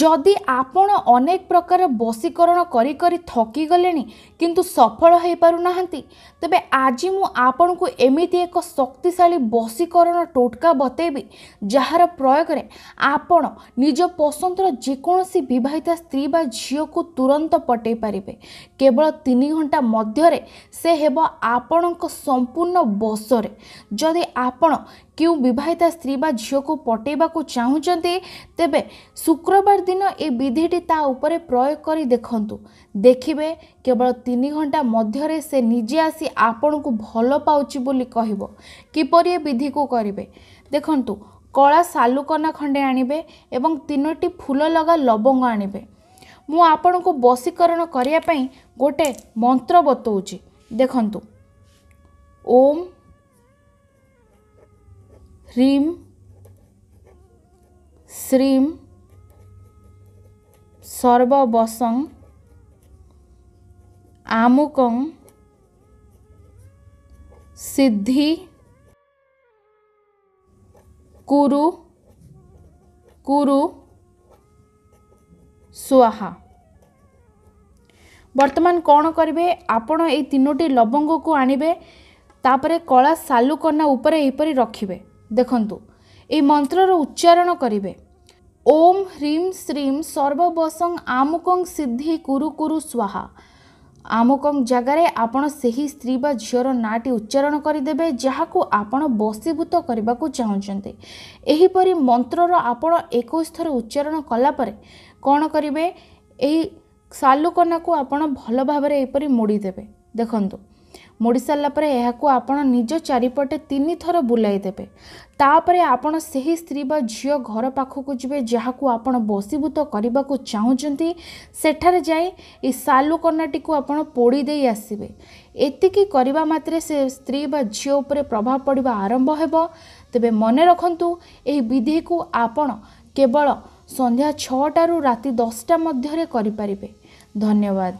ଯଦି ଆପଣ ଅନେକ ପ୍ରକାର ବଶୀକରଣ କରି କରି ଥକିଗଲେଣି କିନ୍ତୁ ସଫଳ ହୋଇପାରୁନାହାନ୍ତି ତେବେ ଆଜି ମୁଁ ଆପଣଙ୍କୁ ଏମିତି ଏକ ଶକ୍ତିଶାଳୀ ବଶୀକରଣ ଟୋଟକା ବତେଇବି ଯାହାର ପ୍ରୟୋଗରେ ଆପଣ ନିଜ ପସନ୍ଦର ଯେକୌଣସି ବିବାହିତା ସ୍ତ୍ରୀ ବା ଝିଅକୁ ତୁରନ୍ତ ପଠେଇ ପାରିବେ କେବଳ ତିନି ଘଣ୍ଟା ମଧ୍ୟରେ ସେ ହେବ ଆପଣଙ୍କ ସମ୍ପୂର୍ଣ୍ଣ ବସରେ ଯଦି ଆପଣ କେଉଁ ବିବାହିତା ସ୍ତ୍ରୀ ବା ଝିଅକୁ ପଟେଇବାକୁ ଚାହୁଁଛନ୍ତି ତେବେ ଶୁକ୍ରବାର ଦିନ ଏ ବିଧିଟି ତା ଉପରେ ପ୍ରୟୋଗ କରି ଦେଖନ୍ତୁ ଦେଖିବେ କେବଳ ତିନି ଘଣ୍ଟା ମଧ୍ୟରେ ସେ ନିଜେ ଆସି ଆପଣଙ୍କୁ ଭଲ ପାଉଛି ବୋଲି କହିବ କିପରି ଏ ବିଧିକୁ କରିବେ ଦେଖନ୍ତୁ କଳା ସାଲୁକନା ଖଣ୍ଡେ ଆଣିବେ ଏବଂ ତିନୋଟି ଫୁଲ ଲଗା ଲବଙ୍ଗ ଆଣିବେ ମୁଁ ଆପଣଙ୍କୁ ବଶୀକରଣ କରିବା ପାଇଁ ଗୋଟେ ମନ୍ତ୍ର ବତାଉଛି ଦେଖନ୍ତୁ ଓମ୍ হ্রিম শ্রীম সর্ববসং আমুকং সিদ্ধি কুরু কুরু ସୁଆହା ବର୍ତ୍ତମାନ କ'ଣ କରିବେ ଆପଣ ଏଇ ତିନୋଟି ଲବଙ୍ଗକୁ ଆଣିବେ ତାପରେ କଳା ସାଲୁକନା ଉପରେ ଏହିପରି ରଖିବେ ଦେଖନ୍ତୁ ଏହି ମନ୍ତ୍ରର ଉଚ୍ଚାରଣ କରିବେ ଓମ୍ ହ୍ରିମ୍ ଶ୍ରୀମ୍ ସର୍ବବସଂ ଆମୁକଂ ସିଦ୍ଧି କୁରୁ କୁରୁ ସ୍ୱାହା ଆମୁକଂ ଜାଗାରେ ଆପଣ ସେହି ସ୍ତ୍ରୀ ବା ଝିଅର ନାଁଟି ଉଚ୍ଚାରଣ କରିଦେବେ ଯାହାକୁ ଆପଣ ବସିଭୂତ କରିବାକୁ ଚାହୁଁଛନ୍ତି ଏହିପରି ମନ୍ତ୍ରର ଆପଣ ଏକୋଇଶ ଥର ଉଚ୍ଚାରଣ କଲାପରେ କ'ଣ କରିବେ ଏହି ସାଲୁକନାକୁ ଆପଣ ଭଲ ଭାବରେ ଏପରି ମୋଡ଼ିଦେବେ ଦେଖନ୍ତୁ ମୋଡ଼ି ସାରିଲା ପରେ ଏହାକୁ ଆପଣ ନିଜ ଚାରିପଟେ ତିନି ଥର ବୁଲାଇ ଦେବେ ତାପରେ ଆପଣ ସେହି ସ୍ତ୍ରୀ ବା ଝିଅ ଘର ପାଖକୁ ଯିବେ ଯାହାକୁ ଆପଣ ବସିଭୂତ କରିବାକୁ ଚାହୁଁଛନ୍ତି ସେଠାରେ ଯାଇ ଏ ସାଲୁ କନାଟିକୁ ଆପଣ ପୋଡ଼ି ଦେଇ ଆସିବେ ଏତିକି କରିବା ମାତ୍ରେ ସେ ସ୍ତ୍ରୀ ବା ଝିଅ ଉପରେ ପ୍ରଭାବ ପଡ଼ିବା ଆରମ୍ଭ ହେବ ତେବେ ମନେ ରଖନ୍ତୁ ଏହି ବିଧିକୁ ଆପଣ କେବଳ ସନ୍ଧ୍ୟା ଛଅଟାରୁ ରାତି ଦଶଟା ମଧ୍ୟରେ କରିପାରିବେ ଧନ୍ୟବାଦ